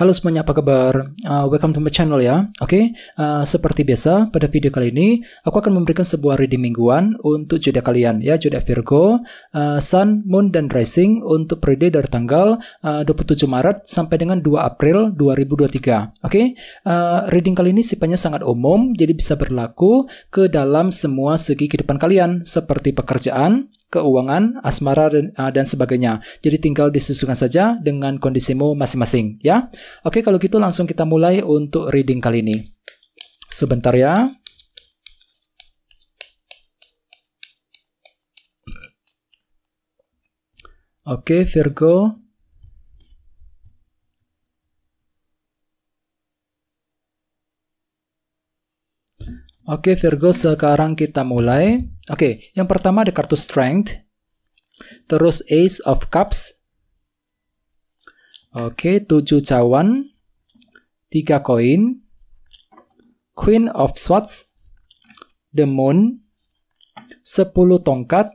Halo semuanya, apa kabar? Uh, welcome to my channel ya. Oke, okay? uh, seperti biasa pada video kali ini aku akan memberikan sebuah reading mingguan untuk jodoh kalian ya, jodoh Virgo, uh, Sun, Moon dan Rising untuk periode dari tanggal ah, uh, 27 Maret sampai dengan 2 April 2023. Oke, okay? uh, reading kali ini sifatnya sangat umum jadi bisa berlaku ke dalam semua segi kehidupan kalian seperti pekerjaan, keuangan, asmara dan, uh, dan sebagainya. Jadi tinggal disesuaikan saja dengan kondisimu masing-masing ya. Oke, kalau gitu langsung kita mulai untuk reading kali ini. Sebentar ya. Oke, Virgo, Oke Virgo, sekarang kita mulai. Oke, yang pertama ada kartu Strength. Terus Ace of Cups. Oke, tujuh cawan. tiga koin. Queen of Swords. The Moon. sepuluh tongkat.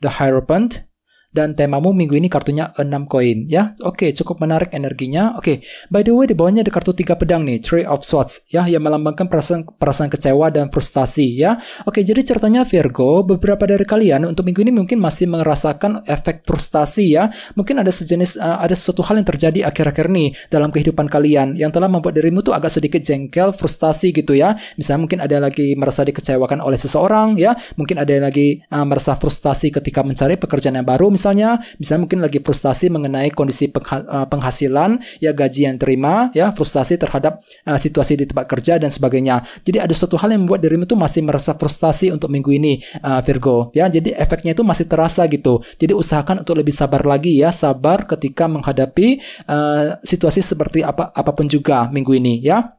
The Hierophant dan temamu minggu ini kartunya 6 koin ya. Oke, okay, cukup menarik energinya. Oke, okay. by the way di bawahnya ada kartu tiga pedang nih, Three of Swords ya yang melambangkan perasaan perasaan kecewa dan frustasi ya. Oke, okay, jadi ceritanya Virgo, beberapa dari kalian untuk minggu ini mungkin masih merasakan efek frustasi ya. Mungkin ada sejenis uh, ada sesuatu hal yang terjadi akhir-akhir ini dalam kehidupan kalian yang telah membuat dirimu tuh agak sedikit jengkel, frustasi gitu ya. Misalnya mungkin ada lagi merasa dikecewakan oleh seseorang ya, mungkin ada yang lagi uh, merasa frustasi ketika mencari pekerjaan yang baru misalnya misalnya, bisa mungkin lagi frustasi mengenai kondisi eh, penghasilan, ya gaji yang terima, ya frustasi terhadap uh, situasi di tempat kerja dan sebagainya. Jadi ada suatu hal yang membuat dirimu itu masih merasa frustasi untuk minggu ini, uh, Virgo, ya. Jadi efeknya itu masih terasa gitu. Jadi usahakan untuk lebih sabar lagi ya, sabar ketika menghadapi uh, situasi seperti apa apapun juga minggu ini, ya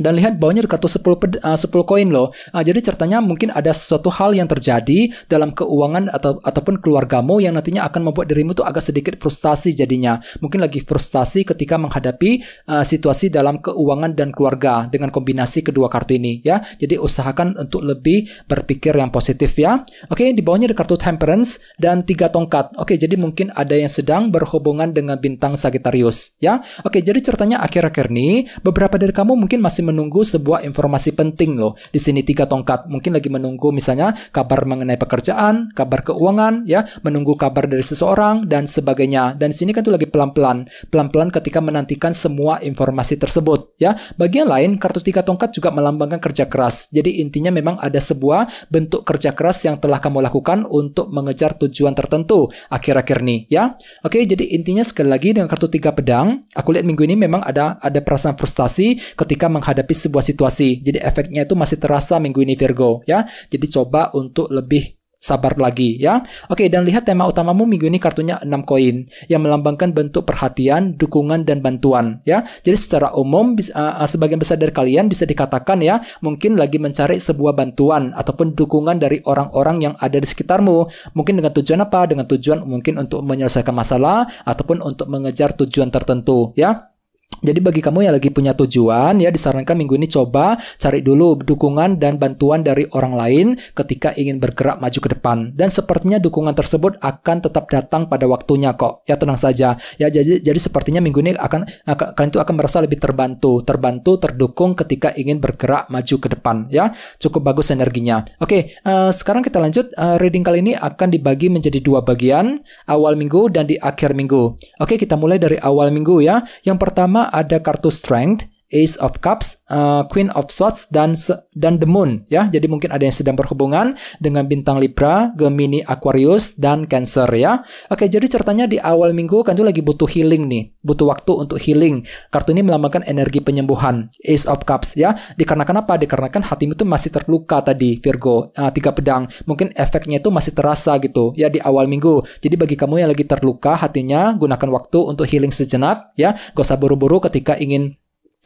dan lihat bawahnya ada kartu 10 10 koin loh. Uh, jadi ceritanya mungkin ada sesuatu hal yang terjadi dalam keuangan atau ataupun keluargamu yang nantinya akan membuat dirimu tuh agak sedikit frustasi jadinya. Mungkin lagi frustasi ketika menghadapi uh, situasi dalam keuangan dan keluarga dengan kombinasi kedua kartu ini ya. Jadi usahakan untuk lebih berpikir yang positif ya. Oke, di bawahnya ada kartu Temperance dan tiga tongkat. Oke, jadi mungkin ada yang sedang berhubungan dengan bintang Sagittarius ya. Oke, jadi ceritanya akhir-akhir ini beberapa dari kamu mungkin masih masih menunggu sebuah informasi penting loh. Di sini tiga tongkat. Mungkin lagi menunggu misalnya kabar mengenai pekerjaan, kabar keuangan, ya, menunggu kabar dari seseorang dan sebagainya. Dan di sini kan tuh lagi pelan-pelan, pelan-pelan ketika menantikan semua informasi tersebut, ya. Bagian lain kartu tiga tongkat juga melambangkan kerja keras. Jadi intinya memang ada sebuah bentuk kerja keras yang telah kamu lakukan untuk mengejar tujuan tertentu akhir-akhir ini ya. Oke, jadi intinya sekali lagi dengan kartu tiga pedang, aku lihat minggu ini memang ada ada perasaan frustasi ketika menghadapi menghadapi sebuah situasi. Jadi efeknya itu masih terasa minggu ini Virgo ya. Jadi coba untuk lebih sabar lagi ya. Oke, dan lihat tema utamamu minggu ini kartunya 6 koin yang melambangkan bentuk perhatian, dukungan dan bantuan ya. Jadi secara umum uh, sebagian besar dari kalian bisa dikatakan ya mungkin lagi mencari sebuah bantuan ataupun dukungan dari orang-orang yang ada di sekitarmu. Mungkin dengan tujuan apa? Dengan tujuan mungkin untuk menyelesaikan masalah ataupun untuk mengejar tujuan tertentu ya. Jadi bagi kamu yang lagi punya tujuan ya disarankan minggu ini coba cari dulu dukungan dan bantuan dari orang lain ketika ingin bergerak maju ke depan dan sepertinya dukungan tersebut akan tetap datang pada waktunya kok. Ya tenang saja. Ya jadi jadi sepertinya minggu ini akan kalian itu akan merasa lebih terbantu, terbantu, terdukung ketika ingin bergerak maju ke depan ya. Cukup bagus energinya. Oke, uh, sekarang kita lanjut uh, reading kali ini akan dibagi menjadi dua bagian, awal minggu dan di akhir minggu. Oke, kita mulai dari awal minggu ya. Yang pertama ada kartu strength Ace of Cups, uh, Queen of Swords dan dan The Moon ya. Jadi mungkin ada yang sedang berhubungan dengan bintang Libra, Gemini, Aquarius dan Cancer ya. Oke, jadi ceritanya di awal minggu kan tuh lagi butuh healing nih, butuh waktu untuk healing. Kartu ini melambangkan energi penyembuhan, Ace of Cups ya. Dikarenakan apa? Dikarenakan hatimu itu masih terluka tadi Virgo, uh, tiga pedang. Mungkin efeknya itu masih terasa gitu ya di awal minggu. Jadi bagi kamu yang lagi terluka hatinya, gunakan waktu untuk healing sejenak ya. Gak usah buru-buru ketika ingin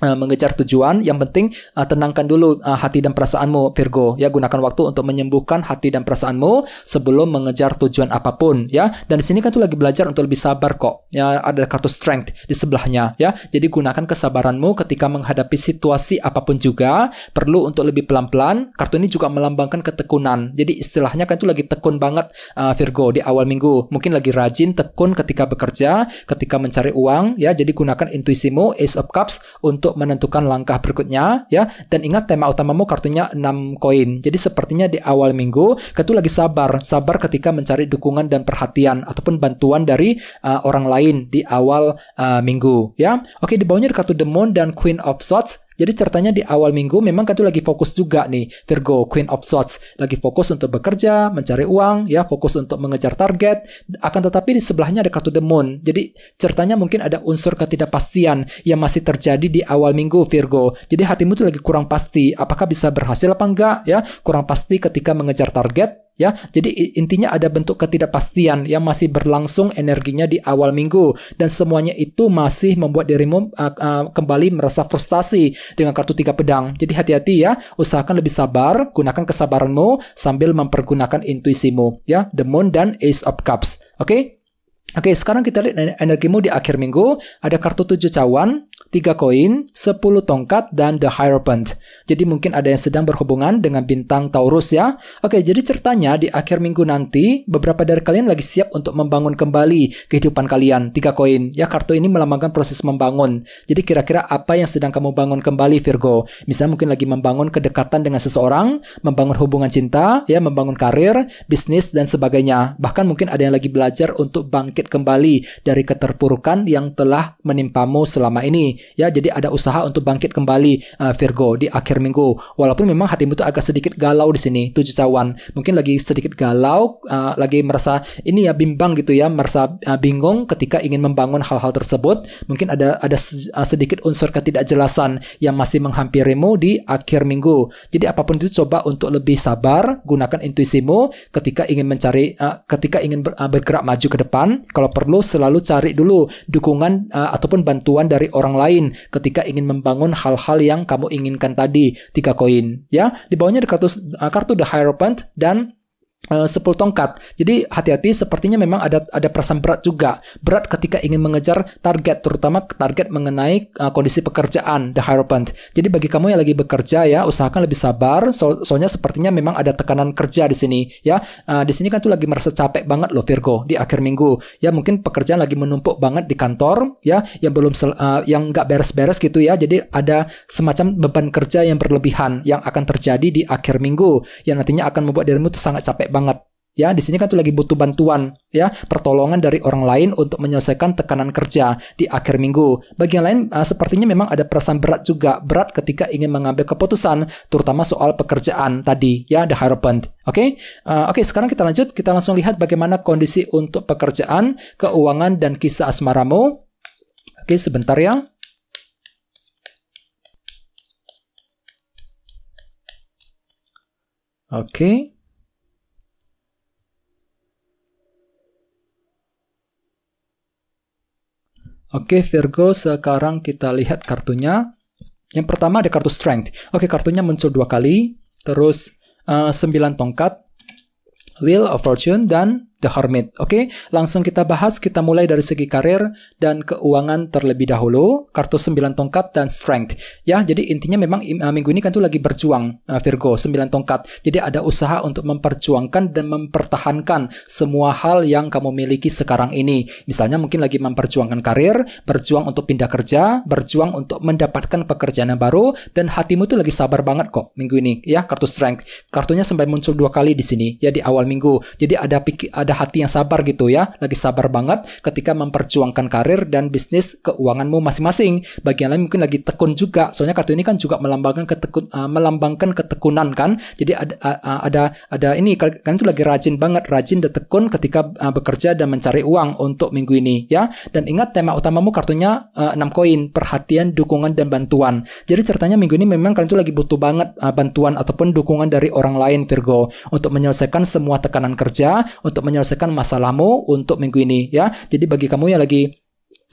Eh, mengejar tujuan, yang penting uh, tenangkan dulu uh, hati dan perasaanmu, Virgo. Ya, gunakan waktu untuk menyembuhkan hati dan perasaanmu sebelum mengejar tujuan apapun, ya. Dan di sini kan tuh lagi belajar untuk lebih sabar kok. Ya, ada kartu strength di sebelahnya, ya. Jadi gunakan kesabaranmu ketika menghadapi situasi apapun juga, perlu untuk lebih pelan-pelan. Kartu ini juga melambangkan ketekunan. Jadi istilahnya kan tuh lagi tekun banget uh, Virgo di awal minggu. Mungkin lagi rajin tekun ketika bekerja, ketika mencari uang, ya. Jadi gunakan intuisimu Ace of Cups untuk untuk menentukan langkah berikutnya ya. Dan ingat tema utamamu kartunya 6 koin. Jadi sepertinya di awal minggu Ketu lagi sabar, sabar ketika mencari dukungan dan perhatian ataupun bantuan dari uh, orang lain di awal uh, minggu ya. Oke, di bawahnya ada kartu demon dan Queen of Swords jadi ceritanya di awal minggu memang kan itu lagi fokus juga nih Virgo Queen of Swords lagi fokus untuk bekerja, mencari uang, ya fokus untuk mengejar target. Akan tetapi di sebelahnya ada kartu The Moon. Jadi ceritanya mungkin ada unsur ketidakpastian yang masih terjadi di awal minggu Virgo. Jadi hatimu tuh lagi kurang pasti apakah bisa berhasil apa enggak ya, kurang pasti ketika mengejar target ya. Jadi intinya ada bentuk ketidakpastian yang masih berlangsung energinya di awal minggu dan semuanya itu masih membuat dirimu uh, uh, kembali merasa frustasi dengan kartu tiga pedang. Jadi hati-hati ya, usahakan lebih sabar, gunakan kesabaranmu sambil mempergunakan intuisimu ya. The Moon dan Ace of Cups. Oke? Okay? Oke, sekarang kita lihat energimu di akhir minggu. Ada kartu tujuh cawan, tiga koin, sepuluh tongkat, dan The Hierophant. Jadi mungkin ada yang sedang berhubungan dengan bintang Taurus ya. Oke, jadi ceritanya di akhir minggu nanti, beberapa dari kalian lagi siap untuk membangun kembali kehidupan kalian. Tiga koin. Ya, kartu ini melambangkan proses membangun. Jadi kira-kira apa yang sedang kamu bangun kembali, Virgo? Misalnya mungkin lagi membangun kedekatan dengan seseorang, membangun hubungan cinta, ya, membangun karir, bisnis, dan sebagainya. Bahkan mungkin ada yang lagi belajar untuk bangkit bangkit kembali dari keterpurukan yang telah menimpamu selama ini. Ya, jadi ada usaha untuk bangkit kembali uh, Virgo di akhir minggu. Walaupun memang hatimu itu agak sedikit galau di sini, tujuh cawan. Mungkin lagi sedikit galau, uh, lagi merasa ini ya bimbang gitu ya, merasa uh, bingung ketika ingin membangun hal-hal tersebut. Mungkin ada ada sedikit unsur ketidakjelasan yang masih menghampirimu di akhir minggu. Jadi apapun itu coba untuk lebih sabar, gunakan intuisimu ketika ingin mencari uh, ketika ingin ber, uh, bergerak maju ke depan, kalau perlu selalu cari dulu dukungan uh, ataupun bantuan dari orang lain ketika ingin membangun hal-hal yang kamu inginkan tadi tiga koin ya di bawahnya ada kartu uh, kartu the hierophant dan Eh, sepuluh tongkat. Jadi hati-hati sepertinya memang ada ada perasaan berat juga. Berat ketika ingin mengejar target terutama target mengenai uh, kondisi pekerjaan the hierophant. Jadi bagi kamu yang lagi bekerja ya usahakan lebih sabar so, soalnya sepertinya memang ada tekanan kerja di sini ya. Uh, di sini kan tuh lagi merasa capek banget loh Virgo di akhir minggu. Ya mungkin pekerjaan lagi menumpuk banget di kantor ya yang belum uh, yang nggak beres-beres gitu ya. Jadi ada semacam beban kerja yang berlebihan yang akan terjadi di akhir minggu yang nantinya akan membuat dirimu tuh sangat capek banget ya di sini kan tuh lagi butuh bantuan ya pertolongan dari orang lain untuk menyelesaikan tekanan kerja di akhir minggu bagi yang lain uh, sepertinya memang ada perasaan berat juga berat ketika ingin mengambil keputusan terutama soal pekerjaan tadi ya the harapan oke okay? uh, eh, oke okay, sekarang kita lanjut kita langsung lihat bagaimana kondisi untuk pekerjaan keuangan dan kisah asmaramu oke okay, sebentar ya oke okay. Oke Virgo, sekarang kita lihat kartunya. Yang pertama ada kartu Strength. Oke, kartunya muncul dua kali. Terus uh, eh, 9 tongkat, Wheel of Fortune, dan The Hermit. Oke, okay? langsung kita bahas. Kita mulai dari segi karir dan keuangan terlebih dahulu. Kartu sembilan tongkat dan strength. Ya, jadi intinya memang uh, minggu ini kan tuh lagi berjuang uh, Virgo sembilan tongkat. Jadi ada usaha untuk memperjuangkan dan mempertahankan semua hal yang kamu miliki sekarang ini. Misalnya mungkin lagi memperjuangkan karir, berjuang untuk pindah kerja, berjuang untuk mendapatkan pekerjaan yang baru dan hatimu tuh lagi sabar banget kok minggu ini ya kartu strength. Kartunya sampai muncul dua kali di sini ya di awal minggu. Jadi ada pikir ada ada hati yang sabar gitu ya, lagi sabar banget ketika memperjuangkan karir dan bisnis keuanganmu masing-masing. Bagian lain mungkin lagi tekun juga, soalnya kartu ini kan juga melambangkan ketekun, uh, melambangkan ketekunan kan. Jadi ada uh, ada ada ini kalian itu lagi rajin banget, rajin dan tekun ketika uh, bekerja dan mencari uang untuk minggu ini ya. Dan ingat tema utamamu kartunya uh, 6 koin, perhatian, dukungan dan bantuan. Jadi ceritanya minggu ini memang kalian tuh lagi butuh banget uh, bantuan ataupun dukungan dari orang lain Virgo untuk menyelesaikan semua tekanan kerja, untuk menyelesaikan menyelesaikan masalahmu untuk minggu ini ya. Jadi bagi kamu yang lagi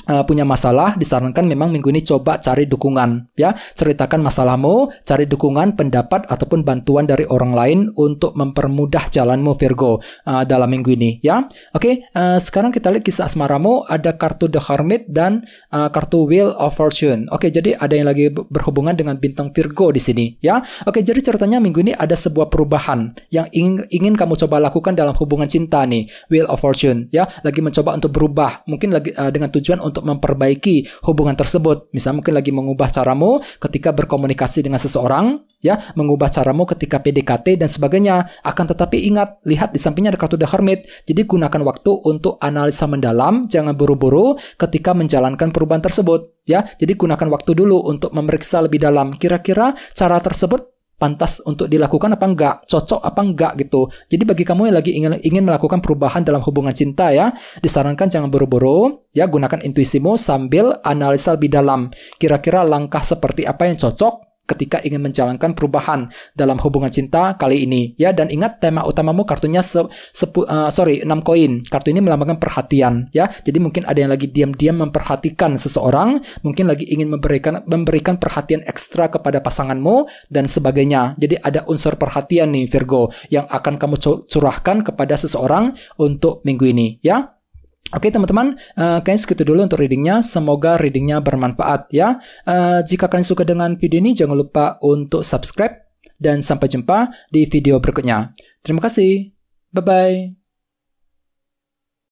uh, punya masalah, disarankan memang minggu ini coba cari dukungan ya. Ceritakan masalahmu, cari dukungan, pendapat ataupun bantuan dari orang lain untuk mempermudah jalanmu Virgo uh, dalam minggu ini ya. Oke, okay, uh, eh, sekarang kita lihat kisah asmaramu ada kartu The Hermit dan uh, kartu Wheel of Fortune. Oke, okay, jadi ada yang lagi berhubungan dengan bintang Virgo di sini ya. Oke, okay, jadi ceritanya minggu ini ada sebuah perubahan yang ingin ingin kamu coba lakukan dalam hubungan cinta nih, Wheel of Fortune ya. Lagi mencoba untuk berubah, mungkin lagi uh, dengan tujuan untuk memperbaiki hubungan tersebut. Misal mungkin lagi mengubah caramu ketika berkomunikasi dengan seseorang, ya, mengubah caramu ketika PDKT dan sebagainya. Akan tetapi ingat, lihat di sampingnya ada kartu The Hermit. Jadi gunakan waktu untuk analisa mendalam, jangan buru-buru ketika menjalankan perubahan tersebut, ya. Jadi gunakan waktu dulu untuk memeriksa lebih dalam kira-kira cara tersebut pantas untuk dilakukan apa enggak, cocok apa enggak gitu. Jadi bagi kamu yang lagi ingin ingin melakukan perubahan dalam hubungan cinta ya, disarankan jangan buru-buru, ya gunakan intuisimu sambil analisa lebih dalam. Kira-kira langkah seperti apa yang cocok ketika ingin menjalankan perubahan dalam hubungan cinta kali ini ya dan ingat tema utamamu kartunya se, se uh, eh, sorry 6 koin kartu ini melambangkan perhatian ya jadi mungkin ada yang lagi diam-diam memperhatikan seseorang mungkin lagi ingin memberikan memberikan perhatian ekstra kepada pasanganmu dan sebagainya jadi ada unsur perhatian nih Virgo yang akan kamu curahkan kepada seseorang untuk minggu ini ya Oke teman-teman, uh, eh, kayaknya segitu dulu untuk readingnya. Semoga readingnya bermanfaat ya. Uh, jika kalian suka dengan video ini, jangan lupa untuk subscribe dan sampai jumpa di video berikutnya. Terima kasih. Bye bye.